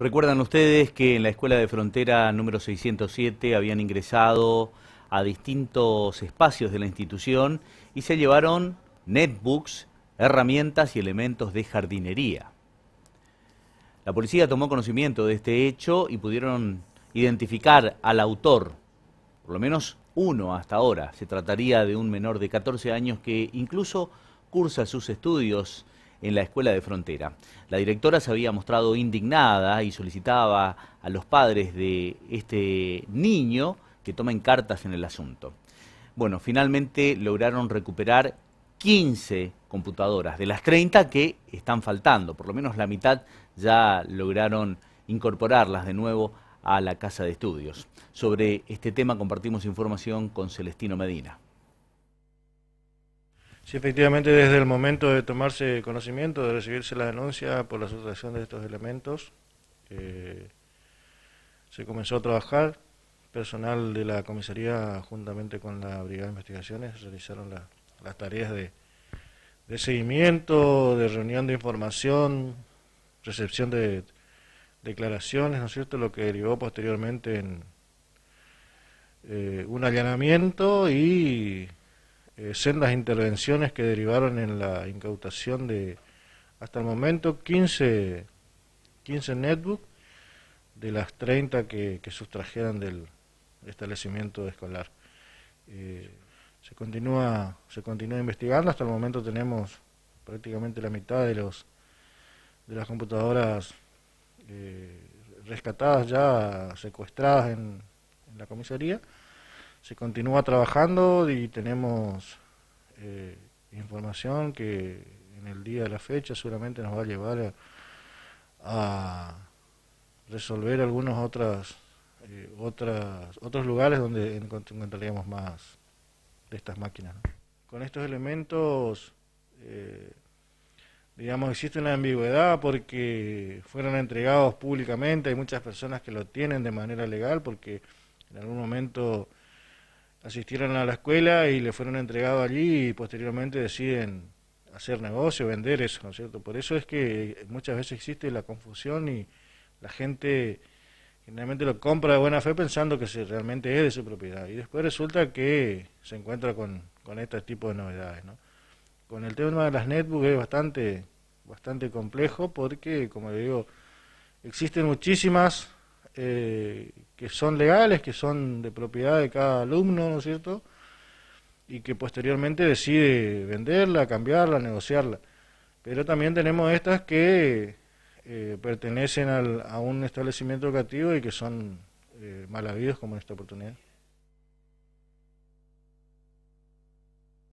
Recuerdan ustedes que en la Escuela de Frontera número 607 habían ingresado a distintos espacios de la institución y se llevaron netbooks, herramientas y elementos de jardinería. La policía tomó conocimiento de este hecho y pudieron identificar al autor, por lo menos uno hasta ahora. Se trataría de un menor de 14 años que incluso cursa sus estudios en la escuela de frontera. La directora se había mostrado indignada y solicitaba a los padres de este niño que tomen cartas en el asunto. Bueno, finalmente lograron recuperar 15 computadoras de las 30 que están faltando, por lo menos la mitad ya lograron incorporarlas de nuevo a la casa de estudios. Sobre este tema compartimos información con Celestino Medina. Sí, efectivamente, desde el momento de tomarse conocimiento, de recibirse la denuncia por la sustracción de estos elementos, eh, se comenzó a trabajar. Personal de la comisaría, juntamente con la Brigada de Investigaciones, realizaron las tareas de, seguimiento, de reunión de información, recepción de declaraciones, ¿no es cierto?, lo que derivó posteriormente en eh, un allanamiento y eh, las intervenciones que derivaron en la incautación de hasta el momento 15, 15 netbooks de las 30 que, que sustrajeran del establecimiento escolar. Eh, se, continúa, se continúa investigando, hasta el momento tenemos prácticamente la mitad de, los, de las computadoras eh, rescatadas ya, secuestradas en la comisaría se continúa trabajando y tenemos eh, información que en el día de la fecha seguramente nos va a llevar a, resolver algunos otras, eh, otras, otros lugares donde encontraríamos más de estas máquinas. ¿no? Con estos elementos, eh, digamos, existe una ambigüedad porque fueron entregados públicamente, hay muchas personas que lo tienen de manera legal porque en algún momento asistieron a la escuela y le fueron entregados allí y posteriormente deciden hacer negocio, vender eso, ¿no es cierto? Por eso es que muchas veces existe la confusión y la gente generalmente lo compra de buena fe pensando que se, realmente es de su propiedad y después resulta que se encuentra con, este tipo de novedades, ¿no? Con el tema de las netbooks es bastante, bastante complejo porque, como le digo, existen muchísimas que son legales, que son de propiedad de cada alumno, ¿no es cierto? Y que posteriormente decide venderla, cambiarla, negociarla. Pero también tenemos estas que eh, pertenecen a un establecimiento educativo y que son eh, mal como en esta oportunidad.